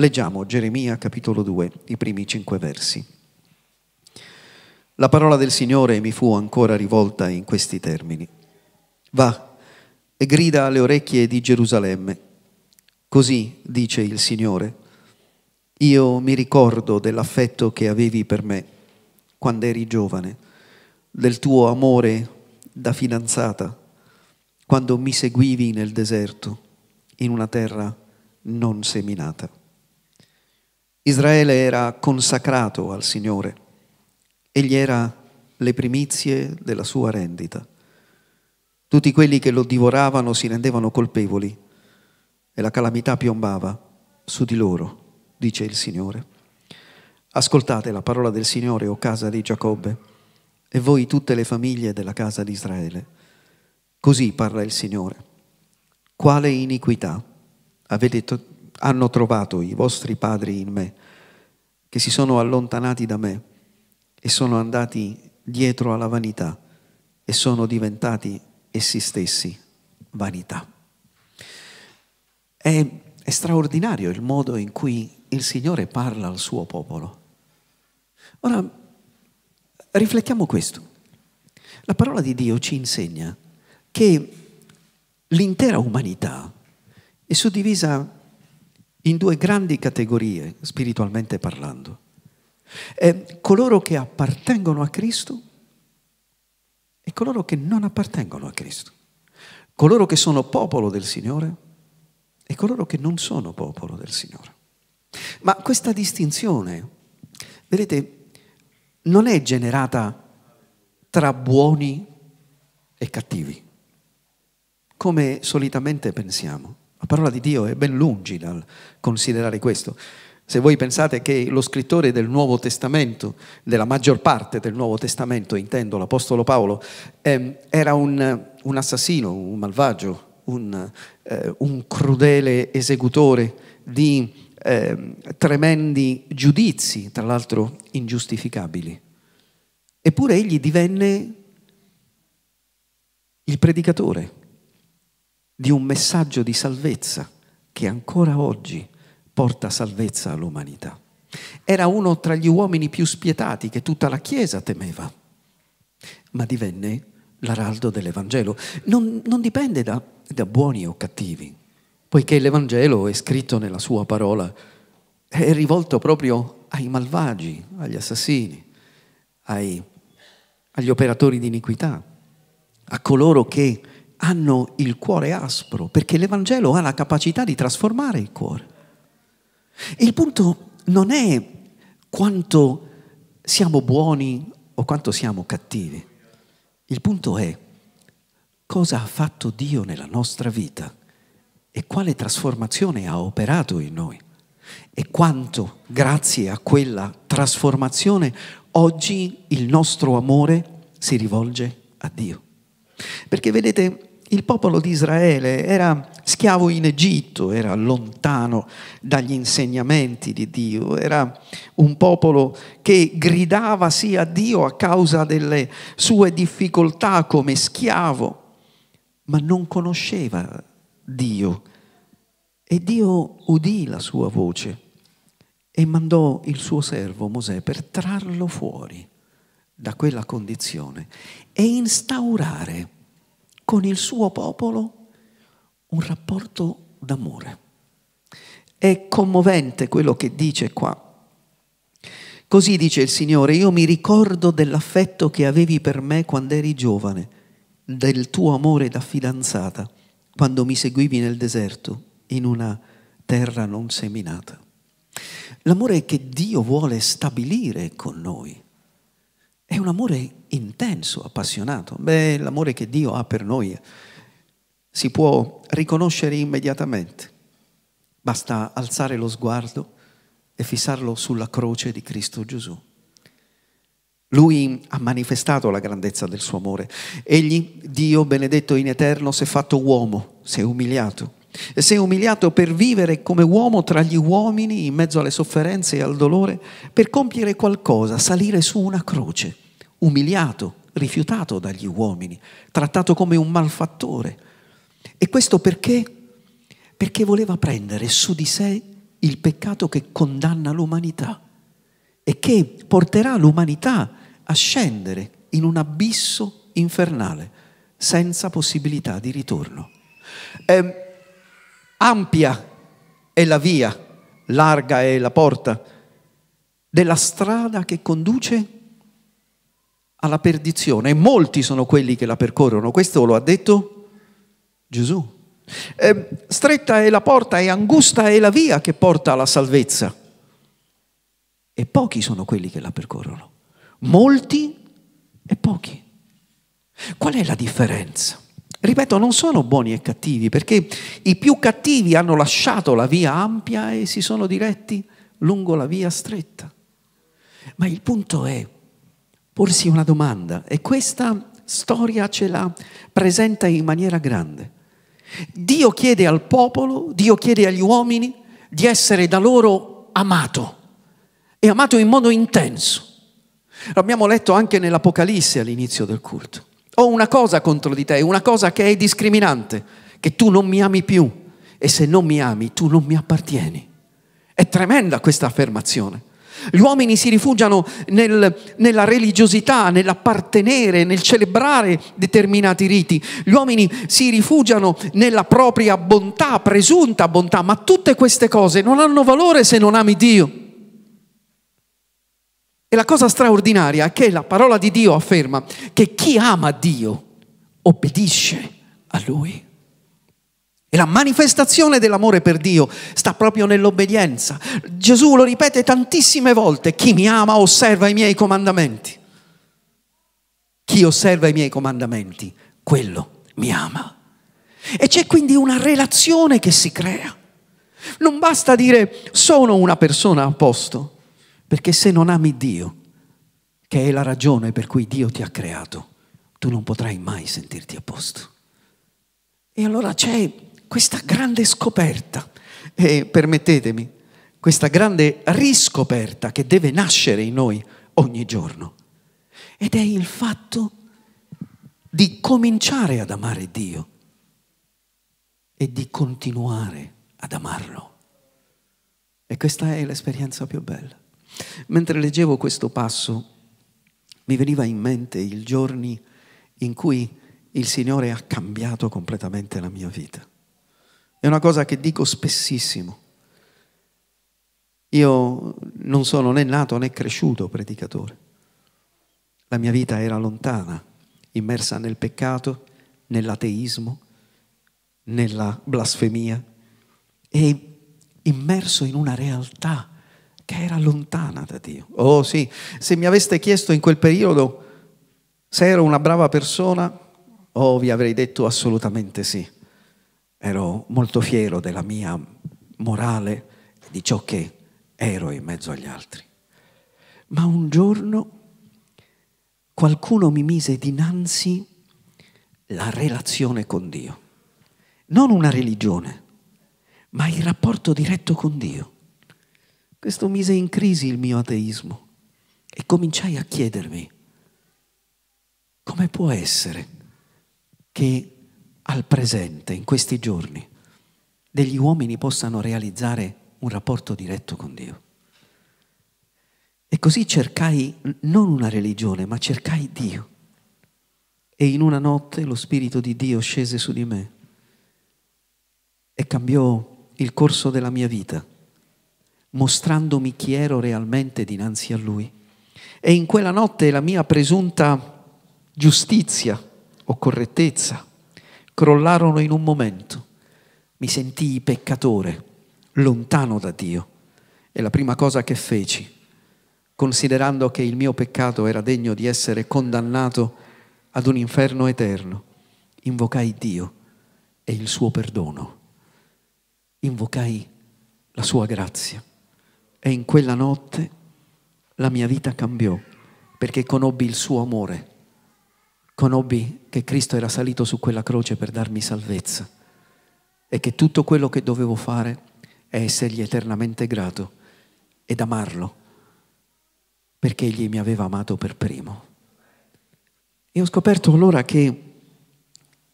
Leggiamo Geremia capitolo 2, i primi cinque versi. La parola del Signore mi fu ancora rivolta in questi termini. Va e grida alle orecchie di Gerusalemme. Così dice il Signore. Io mi ricordo dell'affetto che avevi per me quando eri giovane, del tuo amore da fidanzata, quando mi seguivi nel deserto, in una terra non seminata. Israele era consacrato al Signore, egli era le primizie della sua rendita. Tutti quelli che lo divoravano si rendevano colpevoli e la calamità piombava su di loro, dice il Signore. Ascoltate la parola del Signore, o casa di Giacobbe, e voi tutte le famiglie della casa di Israele. Così parla il Signore. Quale iniquità avete, to- hanno trovato i vostri padri in me, che si sono allontanati da me e sono andati dietro alla vanità e sono diventati essi stessi vanità. È, è straordinario il modo in cui il Signore parla al suo popolo. Ora, riflettiamo questo. La parola di Dio ci insegna che l'intera umanità è suddivisa in due grandi categorie, spiritualmente parlando. È coloro che appartengono a Cristo e coloro che non appartengono a Cristo. Coloro che sono popolo del Signore e coloro che non sono popolo del Signore. Ma questa distinzione, vedete, non è generata tra buoni e cattivi, come solitamente pensiamo la parola di Dio è ben lungi dal considerare questo. Se voi pensate che lo scrittore del Nuovo Testamento, della maggior parte del Nuovo Testamento, intendo l'Apostolo Paolo, ehm, era un, un, assassino, un malvagio, un, eh, un crudele esecutore di eh, tremendi giudizi, tra l'altro ingiustificabili. Eppure egli divenne il predicatore di un messaggio di salvezza che ancora oggi porta salvezza all'umanità. Era uno tra gli uomini più spietati che tutta la Chiesa temeva, ma divenne l'araldo dell'Evangelo. Non, non dipende da, da buoni o cattivi, poiché l'Evangelo è scritto nella sua parola, è rivolto proprio ai malvagi, agli assassini, ai, agli operatori di iniquità, a coloro che hanno il cuore aspro, perché l'Evangelo ha la capacità di trasformare il cuore. Il punto non è quanto siamo buoni o quanto siamo cattivi. Il punto è cosa ha fatto Dio nella nostra vita e quale trasformazione ha operato in noi e quanto grazie a quella trasformazione oggi il nostro amore si rivolge a Dio. Perché vedete, il popolo di Israele era schiavo in Egitto, era lontano dagli insegnamenti di Dio, era un popolo che gridava sì a Dio a causa delle sue difficoltà come schiavo, ma non conosceva Dio. E Dio udì la sua voce e mandò il suo servo Mosè per trarlo fuori da quella condizione e instaurare con il suo popolo un rapporto d'amore. È commovente quello che dice qua. Così dice il Signore, io mi ricordo dell'affetto che avevi per me quando eri giovane, del tuo amore da fidanzata, quando mi seguivi nel deserto, in una terra non seminata. L'amore che Dio vuole stabilire con noi è un amore intenso, appassionato. Beh, l'amore che Dio ha per noi si può riconoscere immediatamente. Basta alzare lo sguardo e fissarlo sulla croce di Cristo Gesù. Lui ha manifestato la grandezza del suo amore. Egli, Dio benedetto in eterno, si è fatto uomo, si è umiliato e sei umiliato per vivere come uomo tra gli uomini in mezzo alle sofferenze e al dolore, per compiere qualcosa, salire su una croce, umiliato, rifiutato dagli uomini, trattato come un malfattore. E questo perché? Perché voleva prendere su di sé il peccato che condanna l'umanità e che porterà l'umanità a scendere in un abisso infernale senza possibilità di ritorno. Eh, Ampia è la via, larga è la porta della strada che conduce alla perdizione e molti sono quelli che la percorrono. Questo lo ha detto Gesù. Eh, stretta è la porta e angusta è la via che porta alla salvezza. E pochi sono quelli che la percorrono. Molti e pochi. Qual è la differenza? ripeto, non sono buoni e cattivi, perché i più cattivi hanno lasciato la via ampia e si sono diretti lungo la via stretta. Ma il punto è porsi una domanda e questa storia ce la presenta in maniera grande. Dio chiede al popolo, Dio chiede agli uomini di essere da loro amato e amato in modo intenso. L'abbiamo letto anche nell'Apocalisse all'inizio del culto ho una cosa contro di te, una cosa che è discriminante, che tu non mi ami più e se non mi ami tu non mi appartieni. È tremenda questa affermazione. Gli uomini si rifugiano nel, nella religiosità, nell'appartenere, nel celebrare determinati riti. Gli uomini si rifugiano nella propria bontà, presunta bontà, ma tutte queste cose non hanno valore se non ami Dio. E la cosa straordinaria è che la parola di Dio afferma che chi ama Dio obbedisce a Lui. E la manifestazione dell'amore per Dio sta proprio nell'obbedienza. Gesù lo ripete tantissime volte, chi mi ama osserva i miei comandamenti. Chi osserva i miei comandamenti, quello mi ama. E c'è quindi una relazione che si crea. Non basta dire sono una persona a posto, perché se non ami Dio, che è la ragione per cui Dio ti ha creato, tu non potrai mai sentirti a posto. E allora c'è questa grande scoperta, e permettetemi, questa grande riscoperta che deve nascere in noi ogni giorno. Ed è il fatto di cominciare ad amare Dio e di continuare ad amarlo. E questa è l'esperienza più bella. Mentre leggevo questo passo, mi veniva in mente i giorni in cui il Signore ha cambiato completamente la mia vita. È una cosa che dico spessissimo. Io non sono né nato né cresciuto predicatore. La mia vita era lontana, immersa nel peccato, nell'ateismo, nella blasfemia e immerso in una realtà che era lontana da Dio. Oh sì, se mi aveste chiesto in quel periodo se ero una brava persona, oh vi avrei detto assolutamente sì. Ero molto fiero della mia morale, di ciò che ero in mezzo agli altri. Ma un giorno qualcuno mi mise dinanzi la relazione con Dio. Non una religione, ma il rapporto diretto con Dio. Questo mise in crisi il mio ateismo e cominciai a chiedermi come può essere che al presente, in questi giorni, degli uomini possano realizzare un rapporto diretto con Dio. E così cercai non una religione, ma cercai Dio. E in una notte lo Spirito di Dio scese su di me e cambiò il corso della mia vita mostrandomi chi ero realmente dinanzi a Lui. E in quella notte la mia presunta giustizia o correttezza crollarono in un momento. Mi sentii peccatore, lontano da Dio. E la prima cosa che feci, considerando che il mio peccato era degno di essere condannato ad un inferno eterno, invocai Dio e il suo perdono, invocai la sua grazia. E in quella notte la mia vita cambiò perché conobbi il suo amore, conobbi che Cristo era salito su quella croce per darmi salvezza e che tutto quello che dovevo fare è essergli eternamente grato ed amarlo perché egli mi aveva amato per primo. E ho scoperto allora che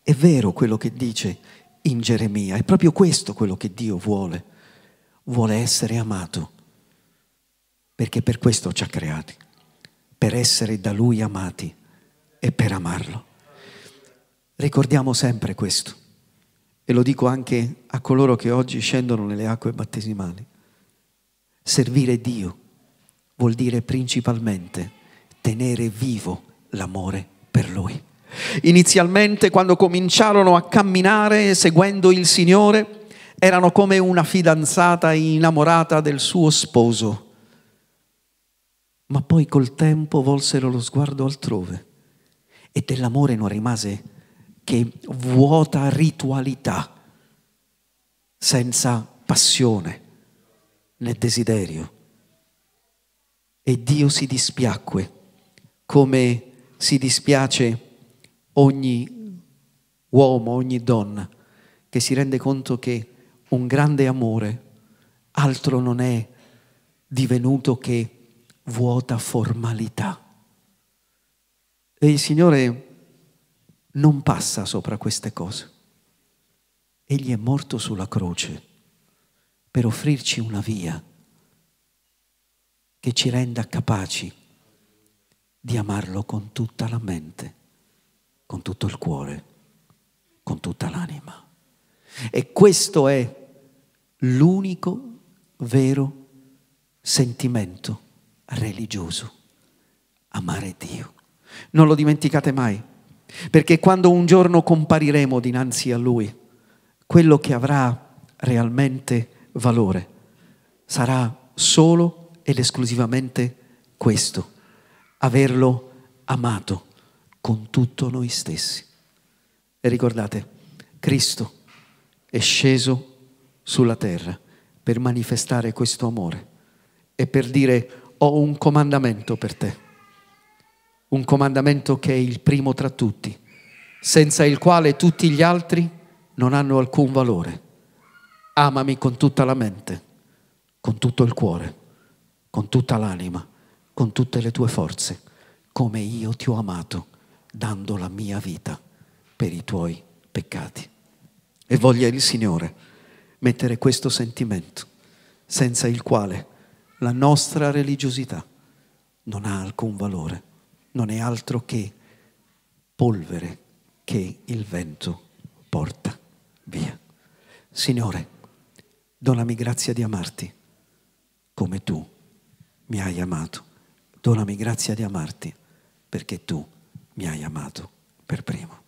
è vero quello che dice in Geremia, è proprio questo quello che Dio vuole, vuole essere amato perché per questo ci ha creati, per essere da Lui amati e per amarlo. Ricordiamo sempre questo e lo dico anche a coloro che oggi scendono nelle acque battesimali. Servire Dio vuol dire principalmente tenere vivo l'amore per Lui. Inizialmente quando cominciarono a camminare seguendo il Signore, erano come una fidanzata innamorata del suo sposo ma poi col tempo volsero lo sguardo altrove e dell'amore non rimase che vuota ritualità, senza passione né desiderio. E Dio si dispiacque, come si dispiace ogni uomo, ogni donna, che si rende conto che un grande amore altro non è divenuto che vuota formalità. E il Signore non passa sopra queste cose. Egli è morto sulla croce per offrirci una via che ci renda capaci di amarlo con tutta la mente, con tutto il cuore, con tutta l'anima. E questo è l'unico vero sentimento religioso, amare Dio. Non lo dimenticate mai, perché quando un giorno compariremo dinanzi a Lui, quello che avrà realmente valore sarà solo ed esclusivamente questo, averlo amato con tutto noi stessi. E ricordate, Cristo è sceso sulla terra per manifestare questo amore e per dire ho un comandamento per te, un comandamento che è il primo tra tutti, senza il quale tutti gli altri non hanno alcun valore. Amami con tutta la mente, con tutto il cuore, con tutta l'anima, con tutte le tue forze, come io ti ho amato, dando la mia vita per i tuoi peccati. E voglia il Signore mettere questo sentimento, senza il quale la nostra religiosità non ha alcun valore, non è altro che polvere che il vento porta via. Signore, donami grazia di amarti come tu mi hai amato. Donami grazia di amarti perché tu mi hai amato per primo.